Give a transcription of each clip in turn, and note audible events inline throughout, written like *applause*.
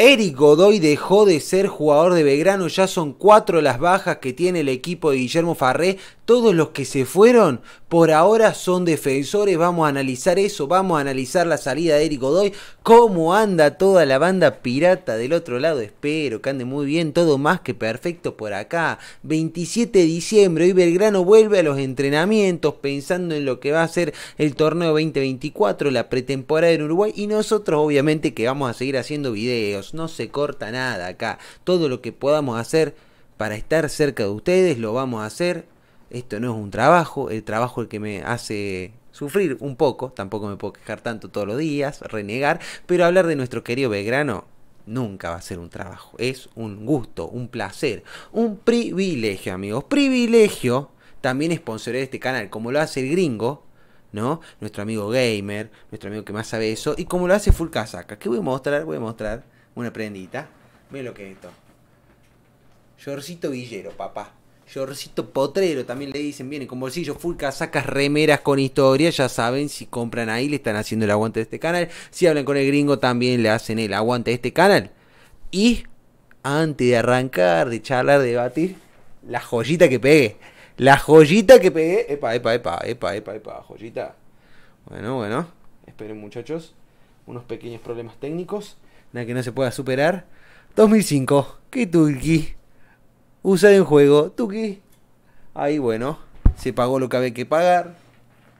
Eric Godoy dejó de ser jugador de Belgrano, ya son cuatro las bajas que tiene el equipo de Guillermo Farré, todos los que se fueron por ahora son defensores. Vamos a analizar eso. Vamos a analizar la salida de Eric Godoy. Cómo anda toda la banda pirata del otro lado. Espero que ande muy bien. Todo más que perfecto por acá. 27 de diciembre. Hoy Belgrano vuelve a los entrenamientos pensando en lo que va a ser el torneo 2024, la pretemporada en Uruguay. Y nosotros obviamente que vamos a seguir haciendo videos. No se corta nada acá. Todo lo que podamos hacer para estar cerca de ustedes lo vamos a hacer esto no es un trabajo, el trabajo el que me hace sufrir un poco, tampoco me puedo quejar tanto todos los días, renegar, pero hablar de nuestro querido Belgrano nunca va a ser un trabajo, es un gusto, un placer, un privilegio, amigos, privilegio también es de este canal, como lo hace el gringo, ¿no? Nuestro amigo gamer, nuestro amigo que más sabe eso, y como lo hace Full Casaca, que voy a mostrar, voy a mostrar una prendita, miren lo que es esto. Yorcito Villero, papá recito Potrero también le dicen, Viene con bolsillo full, casacas, remeras con historia, ya saben, si compran ahí le están haciendo el aguante de este canal, si hablan con el gringo también le hacen el aguante de este canal. Y antes de arrancar, de charlar, de debatir, la joyita que pegué, la joyita que pegué, epa, epa, epa, epa, epa, epa, joyita. Bueno, bueno, esperen muchachos, unos pequeños problemas técnicos, nada que no se pueda superar. 2005, que turquí usar en juego. Tuki. Ahí bueno, se pagó lo que había que pagar.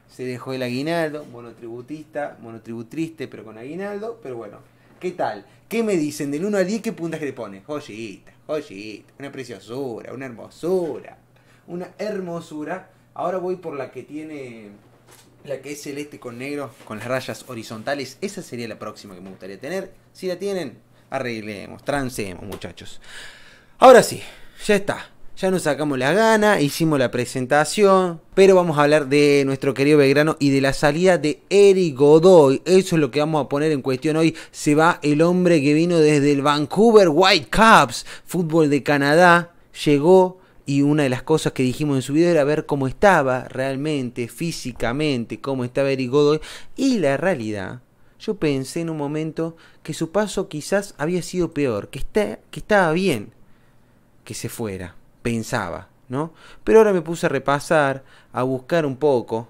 Se dejó el aguinaldo, monotributista, monotributriste, pero con aguinaldo. Pero bueno, ¿qué tal? ¿Qué me dicen del 1 al 10? ¿Qué que le pones? Joyita, joyita, una preciosura, una hermosura, una hermosura. Ahora voy por la que tiene, la que es celeste con negro, con las rayas horizontales. Esa sería la próxima que me gustaría tener. Si la tienen, arreglemos, trancemos, muchachos. Ahora sí, ya está. Ya nos sacamos la gana, hicimos la presentación, pero vamos a hablar de nuestro querido Belgrano y de la salida de Eric Godoy. Eso es lo que vamos a poner en cuestión hoy. Se va el hombre que vino desde el Vancouver White Whitecaps, fútbol de Canadá, llegó y una de las cosas que dijimos en su video era ver cómo estaba realmente, físicamente, cómo estaba Eric Godoy y la realidad yo pensé en un momento que su paso quizás había sido peor, que, está, que estaba bien, que se fuera, pensaba, ¿no? Pero ahora me puse a repasar, a buscar un poco,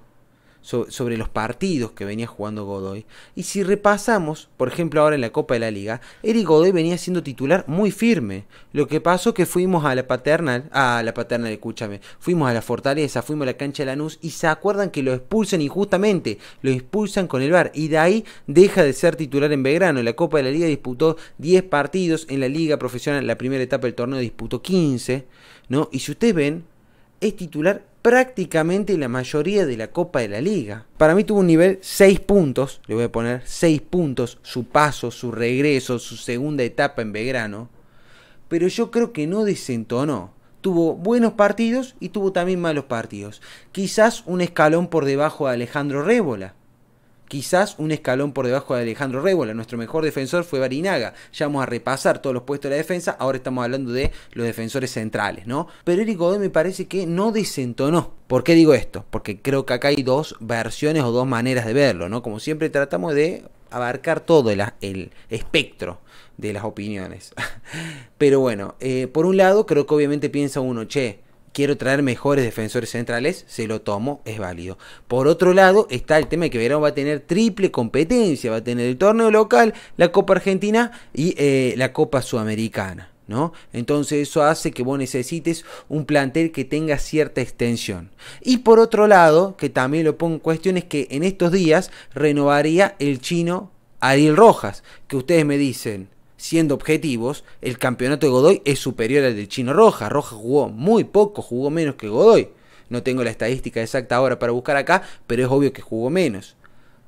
sobre los partidos que venía jugando Godoy. Y si repasamos, por ejemplo, ahora en la Copa de la Liga, Eric Godoy venía siendo titular muy firme. Lo que pasó que fuimos a la paternal, a la paternal, escúchame, fuimos a la fortaleza, fuimos a la cancha de Lanús y se acuerdan que lo expulsan injustamente, lo expulsan con el VAR y de ahí deja de ser titular en Belgrano. En la Copa de la Liga disputó 10 partidos, en la Liga Profesional, la primera etapa del torneo disputó 15, ¿no? Y si ustedes ven, es titular prácticamente la mayoría de la Copa de la Liga. Para mí tuvo un nivel 6 puntos, le voy a poner 6 puntos, su paso, su regreso, su segunda etapa en Belgrano, pero yo creo que no desentonó. Tuvo buenos partidos y tuvo también malos partidos. Quizás un escalón por debajo de Alejandro Révola quizás un escalón por debajo de Alejandro Rebola. Nuestro mejor defensor fue Barinaga. Ya vamos a repasar todos los puestos de la defensa. Ahora estamos hablando de los defensores centrales, ¿no? Pero Eric Godoy me parece que no desentonó. ¿Por qué digo esto? Porque creo que acá hay dos versiones o dos maneras de verlo, ¿no? Como siempre tratamos de abarcar todo el, espectro de las opiniones. *laughs* Pero bueno, eh, por un lado creo que obviamente piensa uno, che, quiero traer mejores defensores centrales, se lo tomo, es válido. Por otro lado, está el tema de que Verón va a tener triple competencia, va a tener el torneo local, la Copa Argentina y eh, la Copa Sudamericana. ¿no? Entonces eso hace que vos necesites un plantel que tenga cierta extensión. Y por otro lado, que también lo pongo en cuestión, es que en estos días renovaría el chino Ariel Rojas, que ustedes me dicen, siendo objetivos, el campeonato de Godoy es superior al del Chino Roja. Roja jugó muy poco, jugó menos que Godoy. No tengo la estadística exacta ahora para buscar acá, pero es obvio que jugó menos.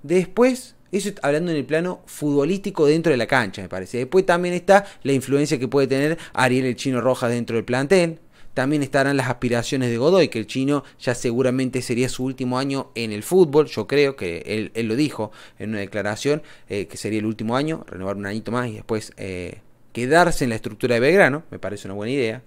Después, eso hablando en el plano futbolístico dentro de la cancha, me parece. Después también está la influencia que puede tener Ariel el Chino Roja dentro del plantel. También estarán las aspiraciones de Godoy, que el chino ya seguramente sería su último año en el fútbol. Yo creo que él, lo dijo en una declaración, eh, que sería el último año, renovar un añito más y después eh, quedarse en la estructura de Belgrano. Me parece una buena idea.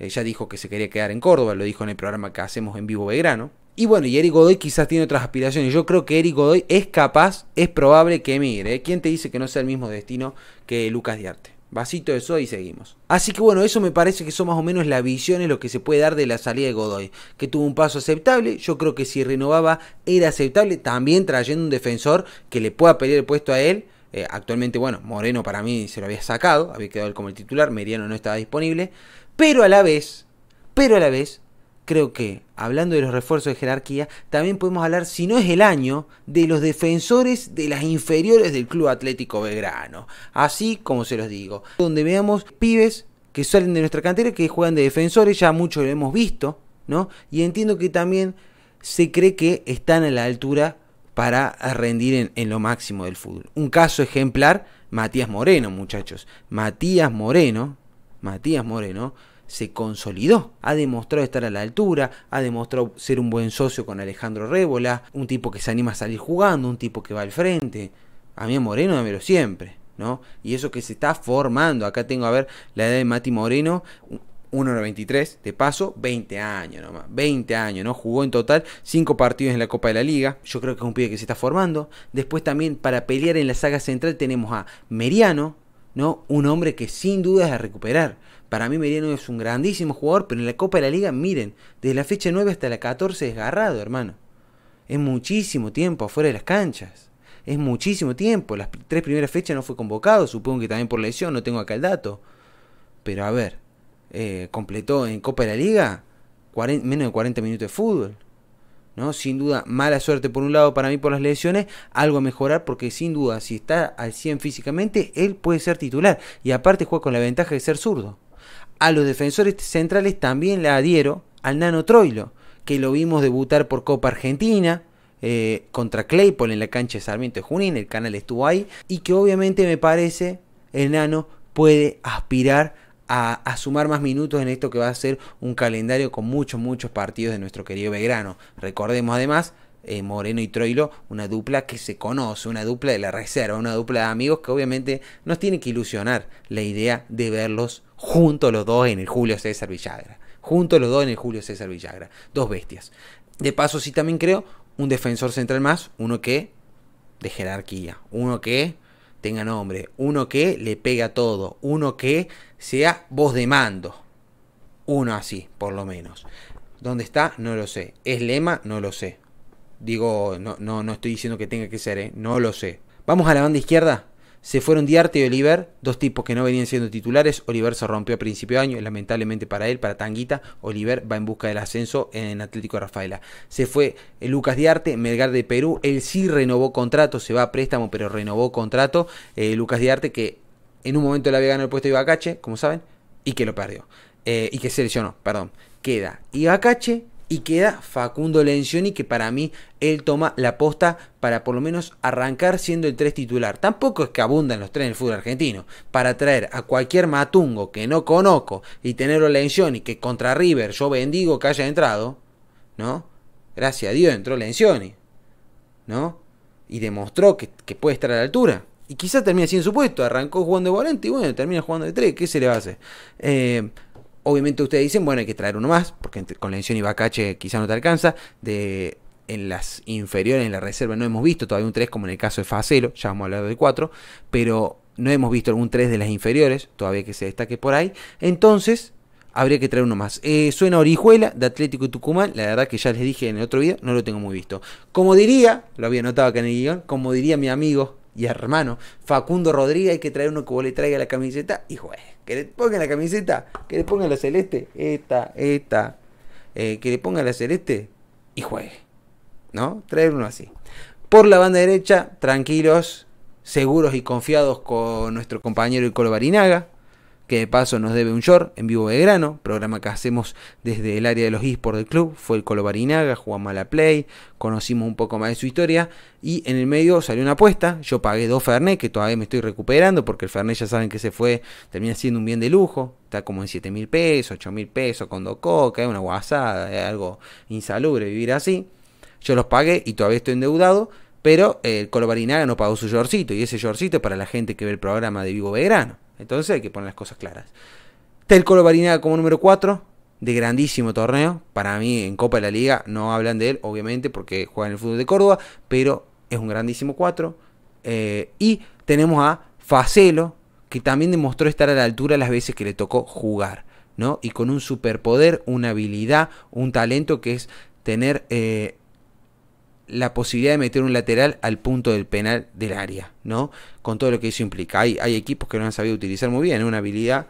Ella eh, ya dijo que se quería quedar en Córdoba, lo dijo en el programa que hacemos en vivo Belgrano. Y bueno, y Eric Godoy quizás tiene otras aspiraciones. Yo creo que Eric Godoy es capaz, es probable que mire. ¿Quién te dice que no sea el mismo destino que Lucas Diarte? vasito de eso y seguimos. Así que bueno, eso me parece que son más o menos las visiones lo que se puede dar de la salida de Godoy, que tuvo un paso aceptable, yo creo que si renovaba era aceptable, también trayendo un defensor que le pueda pedir el puesto a él. Eh, actualmente, bueno, Moreno para mí se lo había sacado, había quedado él como el titular, Meriano no estaba disponible, pero a la vez, pero a la vez, creo que, hablando de los refuerzos de jerarquía, también podemos hablar, si no es el año, de los defensores de las inferiores del Club Atlético Belgrano. Así como se los digo. Donde veamos pibes que salen de nuestra cantera, que juegan de defensores, ya mucho lo hemos visto, ¿no? Y entiendo que también se cree que están a la altura para rendir en, en lo máximo del fútbol. Un caso ejemplar, Matías Moreno, muchachos. Matías Moreno, Matías Moreno, se consolidó. Ha demostrado estar a la altura, ha demostrado ser un buen socio con Alejandro Rébola, un tipo que se anima a salir jugando, un tipo que va al frente. A mí a Moreno, dámelo siempre, ¿no? Y eso que se está formando. Acá tengo a ver la edad de Mati Moreno. 1.93 de paso, 20 años nomás, 20 años, ¿no? Jugó en total 5 partidos en la Copa de la Liga, yo creo que es un pibe que se está formando. Después también para pelear en la saga central tenemos a Meriano, ¿no? Un hombre que sin duda es a recuperar para mí Meriano es un grandísimo jugador, pero en la Copa de la Liga, miren, desde la fecha 9 hasta la 14 desgarrado, hermano. Es muchísimo tiempo afuera de las canchas. Es muchísimo tiempo. Las tres primeras fechas no fue convocado, supongo que también por lesión, no tengo acá el dato. Pero a ver, eh, completó en Copa de la Liga menos de 40 minutos de fútbol. ¿no? Sin duda, mala suerte por un lado para mí por las lesiones, algo a mejorar porque sin duda, si está al 100 físicamente, él puede ser titular. Y aparte juega con la ventaja de ser zurdo a los defensores centrales también la adhiero al Nano Troilo, que lo vimos debutar por Copa Argentina. Eh, contra Claypool en la cancha de Sarmiento de Junín, el canal estuvo ahí, y que obviamente me parece el Nano puede aspirar a, a, sumar más minutos en esto que va a ser un calendario con muchos, muchos partidos de nuestro querido Belgrano. Recordemos además eh, Moreno y Troilo, una dupla que se conoce, una dupla de la reserva, una dupla de amigos que obviamente nos tiene que ilusionar la idea de verlos juntos los dos en el Julio César Villagra. Juntos los dos en el Julio César Villagra. Dos bestias. De paso, sí también creo un defensor central más, uno que de jerarquía, uno que tenga nombre, uno que le pega todo, uno que sea voz de mando. Uno así, por lo menos. ¿Dónde está? No lo sé. ¿Es lema? No lo sé. Digo, no, no, no estoy diciendo que tenga que ser, ¿eh? no lo sé. Vamos a la banda izquierda. Se fueron Diarte y Oliver, dos tipos que no venían siendo titulares. Oliver se rompió a principio de año, lamentablemente para él, para Tanguita. Oliver va en busca del ascenso en Atlético Rafaela. Se fue eh, Lucas Diarte, Melgar de Perú. Él sí renovó contrato, se va a préstamo, pero renovó contrato. Eh, Lucas Diarte, que en un momento le había ganado el puesto de Ibacache, como saben, y que lo perdió. y que se lesionó, perdón. Queda Ibacache, y queda Facundo Lencioni que para mí él toma la posta para por lo menos arrancar siendo el 3 titular. Tampoco es que abundan los tres en el fútbol argentino. Para traer a cualquier matungo que no conozco y tenerlo Lencioni que contra River yo bendigo que haya entrado, ¿no? Gracias a Dios entró Lencioni, ¿no? Y demostró que, que puede estar a la altura. Y quizá termina sin su puesto. Arrancó jugando de volante y bueno, termina jugando de tres ¿Qué se le va a hacer? Eh, Obviamente ustedes dicen, bueno, hay que traer uno más, porque con la edición Ibacache quizá no te alcanza. De, en las inferiores, en la reserva, no hemos visto todavía un 3 como en el caso de Facelo, ya vamos a hablar de 4, pero no hemos visto algún 3 de las inferiores, todavía que se destaque por ahí. Entonces, habría que traer uno más. Eh, suena Orihuela de Atlético Tucumán. La verdad que ya les dije en el otro video, no lo tengo muy visto. Como diría, lo había notado acá en el guión, como diría mi amigo y hermano Facundo Rodríguez, hay que traer uno que vos le traiga la camiseta y juegue que le pongan la camiseta, que le pongan la celeste, esta, esta, eh, que le ponga la celeste y juegue. ¿No? Traer uno así. Por la banda derecha, tranquilos, seguros y confiados con nuestro compañero Icolo Barinaga que de paso nos debe un short en vivo de grano, programa que hacemos desde el área de los esports del club, fue el Colo Barinaga, jugamos a la Play, conocimos un poco más de su historia y en el medio salió una apuesta, yo pagué dos Fernet que todavía me estoy recuperando porque el Fernet ya saben que se fue, termina siendo un bien de lujo, está como en 7 mil pesos, 8 mil pesos con dos coca, una guasada, es algo insalubre vivir así, yo los pagué y todavía estoy endeudado, pero eh, el Colo Barinaga no pagó su shortcito y ese shortcito para la gente que ve el programa de Vivo grano, entonces hay que poner las cosas claras. Telcolo Barinaga como número 4, de grandísimo torneo. Para mí en Copa de la Liga no hablan de él, obviamente, porque juega en el fútbol de Córdoba, pero es un grandísimo 4. Eh, y tenemos a Facelo, que también demostró estar a la altura las veces que le tocó jugar, ¿no? Y con un superpoder, una habilidad, un talento que es tener eh, la posibilidad de meter un lateral al punto del penal del área, ¿no? Con todo lo que eso implica. Hay, hay equipos que no han sabido utilizar muy bien, ¿eh? una habilidad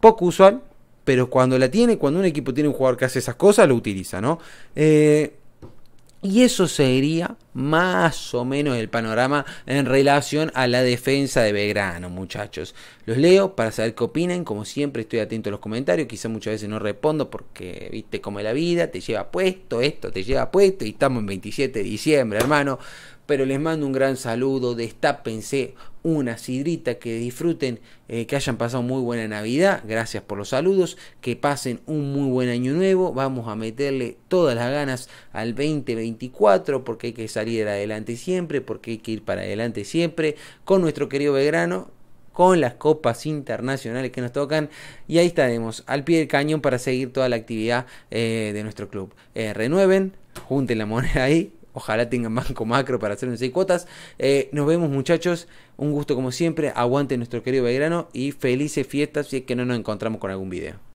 poco usual, pero cuando la tiene, cuando un equipo tiene un jugador que hace esas cosas, lo utiliza, ¿no? Eh, y eso sería más o menos el panorama en relación a la defensa de Belgrano, muchachos. Los leo para saber qué opinan. Como siempre, estoy atento a los comentarios. Quizá muchas veces no respondo porque, viste, como la vida te lleva puesto, esto te lleva puesto. Y estamos en 27 de diciembre, hermano. Pero les mando un gran saludo. Destápense, una sidrita, que disfruten, eh, que hayan pasado muy buena Navidad, gracias por los saludos, que pasen un muy buen año nuevo, vamos a meterle todas las ganas al 2024 porque hay que salir adelante siempre, porque hay que ir para adelante siempre, con nuestro querido Belgrano, con las copas internacionales que nos tocan. Y ahí estaremos, al pie del cañón, para seguir toda la actividad eh, de nuestro club. Eh, renueven, junten la moneda ahí Ojalá tengan banco macro para hacer en cuotas. Eh, nos vemos muchachos. Un gusto como siempre. Aguante nuestro querido Belgrano y felices fiestas si es que no nos encontramos con algún video.